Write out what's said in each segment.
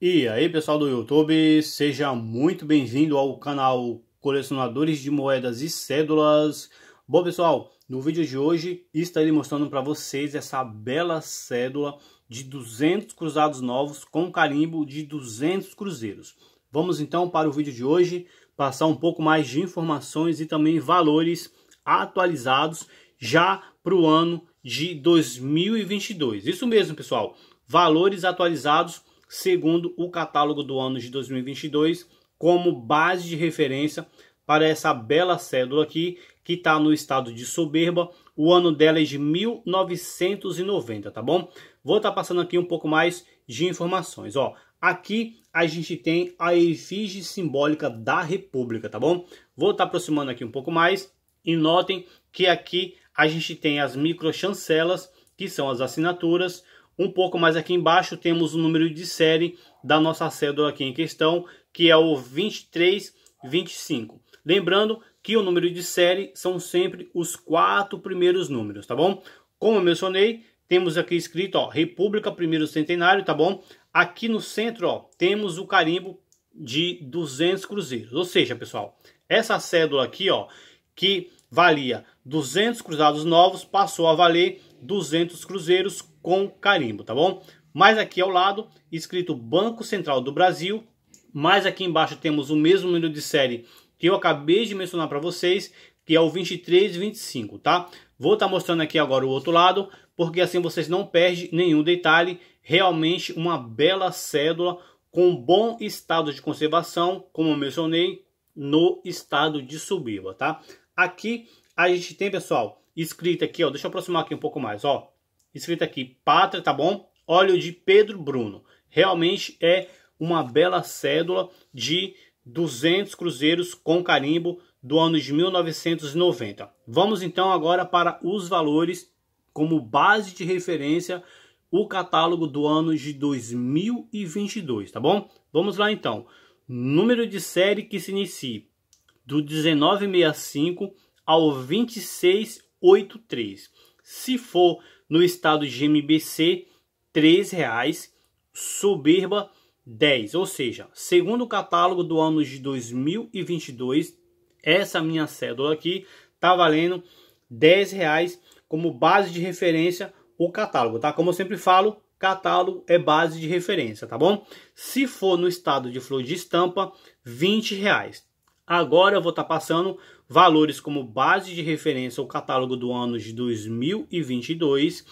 E aí pessoal do YouTube, seja muito bem-vindo ao canal Colecionadores de Moedas e Cédulas. Bom pessoal, no vídeo de hoje estarei mostrando para vocês essa bela cédula de 200 cruzados novos com carimbo de 200 cruzeiros. Vamos então para o vídeo de hoje passar um pouco mais de informações e também valores atualizados já para o ano de 2022. Isso mesmo pessoal, valores atualizados segundo o catálogo do ano de 2022, como base de referência para essa bela cédula aqui, que está no estado de soberba. O ano dela é de 1990, tá bom? Vou estar tá passando aqui um pouco mais de informações, ó. Aqui a gente tem a efígie simbólica da República, tá bom? Vou estar tá aproximando aqui um pouco mais e notem que aqui a gente tem as microchancelas, que são as assinaturas, um pouco mais aqui embaixo temos o número de série da nossa cédula aqui em questão, que é o 2325. Lembrando que o número de série são sempre os quatro primeiros números, tá bom? Como eu mencionei, temos aqui escrito, ó, República Primeiro Centenário, tá bom? Aqui no centro, ó, temos o carimbo de 200 cruzeiros. Ou seja, pessoal, essa cédula aqui, ó, que valia 200 cruzados novos passou a valer 200 cruzeiros com carimbo, tá bom? Mais aqui ao lado, escrito Banco Central do Brasil. Mais aqui embaixo temos o mesmo número de série que eu acabei de mencionar para vocês, que é o 2325, tá? Vou estar tá mostrando aqui agora o outro lado, porque assim vocês não perdem nenhum detalhe. Realmente uma bela cédula com bom estado de conservação, como eu mencionei, no estado de Subiba, tá? Aqui a gente tem, pessoal, escrito aqui, ó. Deixa eu aproximar aqui um pouco mais, ó. Escrito aqui, pátria, tá bom? Óleo de Pedro Bruno. Realmente é uma bela cédula de 200 cruzeiros com carimbo do ano de 1990. Vamos então agora para os valores como base de referência o catálogo do ano de 2022, tá bom? Vamos lá então. Número de série que se inicia do 1965 ao 2683. Se for no estado de MBC, R$ reais, Soberba 10, ou seja, segundo o catálogo do ano de 2022, essa minha cédula aqui tá valendo R$ reais como base de referência o catálogo, tá? Como eu sempre falo, catálogo é base de referência, tá bom? Se for no estado de flor de estampa, R$ reais. Agora eu vou estar tá passando valores como base de referência ao catálogo do ano de 2022,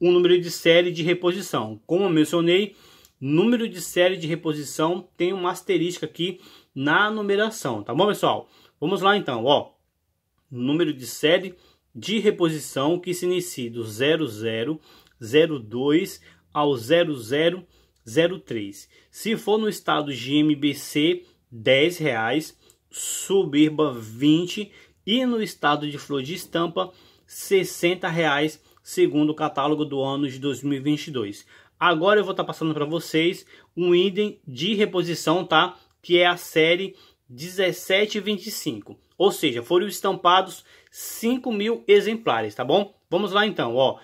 o um número de série de reposição. Como eu mencionei, número de série de reposição tem uma asterisco aqui na numeração, tá bom, pessoal? Vamos lá então, ó. Número de série de reposição que se inicia do 00, ao 0003. Se for no estado de MBC, R$ 10,00 Suburba 20 e no estado de Flor de Estampa R$ segundo o catálogo do ano de 2022. Agora eu vou estar tá passando para vocês um item de reposição, tá? Que é a série 1725. Ou seja, foram estampados 5 mil exemplares, tá bom? Vamos lá então, ó.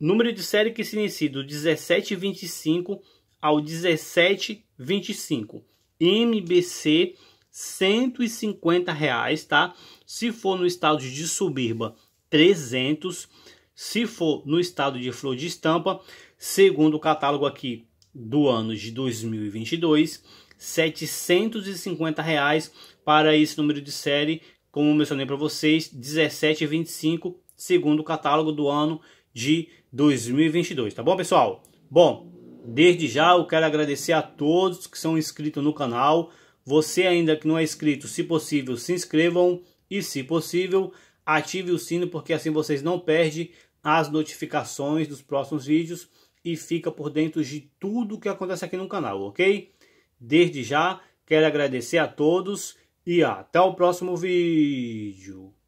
Número de série que se inicia do 1725 ao 1725. MBC 150 reais, tá? Se for no estado de Subirba, 300. Se for no estado de Flor de Estampa, segundo o catálogo aqui do ano de 2022, 750 reais para esse número de série, como mencionei para vocês, 17,25 segundo o catálogo do ano de 2022, tá bom, pessoal? Bom, desde já eu quero agradecer a todos que são inscritos no canal, você ainda que não é inscrito, se possível, se inscrevam e, se possível, ative o sino porque assim vocês não perdem as notificações dos próximos vídeos e fica por dentro de tudo que acontece aqui no canal, ok? Desde já, quero agradecer a todos e até o próximo vídeo.